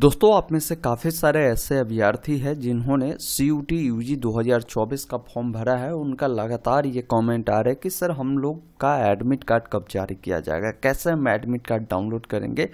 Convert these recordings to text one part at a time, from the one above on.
दोस्तों आप में से काफ़ी सारे ऐसे अभ्यर्थी हैं जिन्होंने C U E T U G का फॉर्म भरा है उनका लगातार ये कमेंट आ रहा है कि सर हम लोग का एडमिट कार्ड कब जारी किया जाएगा कैसे हम एडमिट कार्ड डाउनलोड करेंगे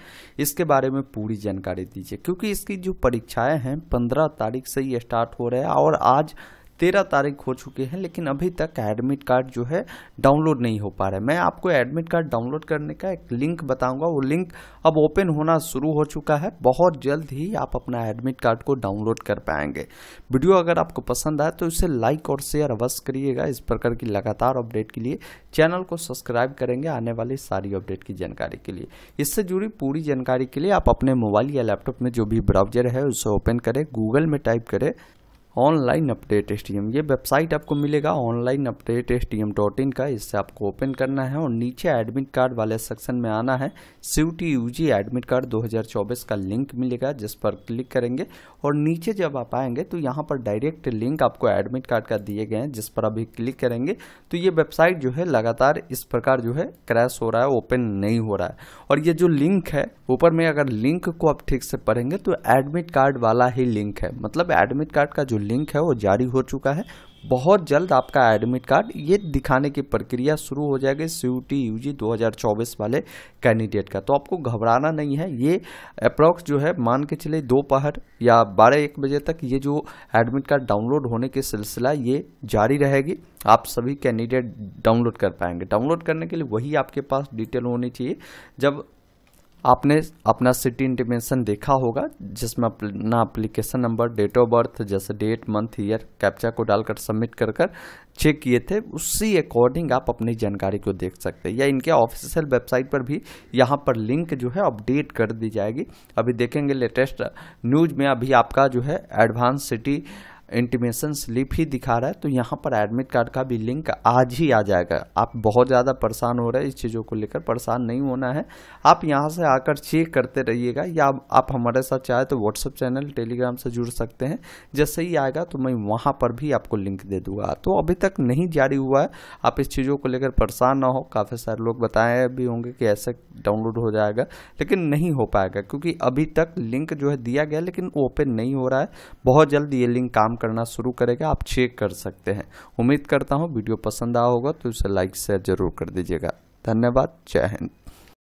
इसके बारे में पूरी जानकारी दीजिए क्योंकि इसकी जो परीक्षाएं हैं पंद्रह तारीख से ही स्टार्ट हो रहा है और आज तेरह तारीख हो चुके हैं लेकिन अभी तक एडमिट कार्ड जो है डाउनलोड नहीं हो पा रहा है मैं आपको एडमिट कार्ड डाउनलोड करने का एक लिंक बताऊंगा वो लिंक अब ओपन होना शुरू हो चुका है बहुत जल्द ही आप अपना एडमिट कार्ड को डाउनलोड कर पाएंगे वीडियो अगर आपको पसंद आए तो इसे लाइक और शेयर अवश्य करिएगा इस प्रकार की लगातार अपडेट के लिए चैनल को सब्सक्राइब करेंगे आने वाली सारी अपडेट की जानकारी के लिए इससे जुड़ी पूरी जानकारी के लिए आप अपने मोबाइल या लैपटॉप में जो भी ब्राउजर है उसे ओपन करें गूगल में टाइप करें ऑनलाइन अपडेट एस ये वेबसाइट आपको मिलेगा ऑनलाइन अपडेट एस का इससे आपको ओपन करना है और नीचे एडमिट कार्ड वाले सेक्शन में आना है सीयूटी यूजी एडमिट कार्ड 2024 का लिंक मिलेगा जिस पर क्लिक करेंगे और नीचे जब आप आएंगे तो यहाँ पर डायरेक्ट लिंक आपको एडमिट कार्ड का दिए गए हैं जिस पर अभी क्लिक करेंगे तो ये वेबसाइट जो है लगातार इस प्रकार जो है क्रैश हो रहा है ओपन नहीं हो रहा है और ये जो लिंक है ऊपर में अगर लिंक को आप ठीक से पढ़ेंगे तो एडमिट कार्ड वाला ही लिंक है मतलब एडमिट कार्ड का जो लिंक है वो जारी हो चुका है बहुत जल्द आपका एडमिट कार्ड ये दिखाने की प्रक्रिया शुरू हो जाएगी सी टी यू जी दो वाले कैंडिडेट का तो आपको घबराना नहीं है ये अप्रॉक्स जो है मान के चले दोपहर या बारह एक बजे तक ये जो एडमिट कार्ड डाउनलोड होने की सिलसिला ये जारी रहेगी आप सभी कैंडिडेट डाउनलोड कर पाएंगे डाउनलोड करने के लिए वही आपके पास डिटेल होनी चाहिए जब आपने अपना सिटी इंटीमेशन देखा होगा जिसमें अपना application number date of birth जैसे डेट मंथ ईयर कैप्चा को डालकर सबमिट कर कर चेक किए थे उसी अकॉर्डिंग आप अपनी जानकारी को देख सकते हैं या इनके ऑफिशियल वेबसाइट पर भी यहाँ पर लिंक जो है अपडेट कर दी जाएगी अभी देखेंगे लेटेस्ट न्यूज में अभी आपका जो है एडवांस सिटी इंटीमेशन स्लिप ही दिखा रहा है तो यहाँ पर एडमिट कार्ड का भी लिंक आज ही आ जाएगा आप बहुत ज़्यादा परेशान हो रहे हैं इस चीज़ों को लेकर परेशान नहीं होना है आप यहाँ से आकर चेक करते रहिएगा या आप हमारे साथ चाहे तो व्हाट्सअप चैनल टेलीग्राम से जुड़ सकते हैं जैसे ही आएगा तो मैं वहाँ पर भी आपको लिंक दे दूंगा तो अभी तक नहीं जारी हुआ है आप इस चीज़ों को लेकर परेशान ना हो काफ़ी सारे लोग बताए भी होंगे कि ऐसे डाउनलोड हो जाएगा लेकिन नहीं हो पाएगा क्योंकि अभी तक लिंक जो है दिया गया लेकिन ओपन नहीं हो रहा है बहुत जल्द ये लिंक काम करना शुरू करेगा आप चेक कर सकते हैं उम्मीद करता हूँ वीडियो पसंद आया होगा तो इसे लाइक शेयर जरूर कर दीजिएगा धन्यवाद जय हिंद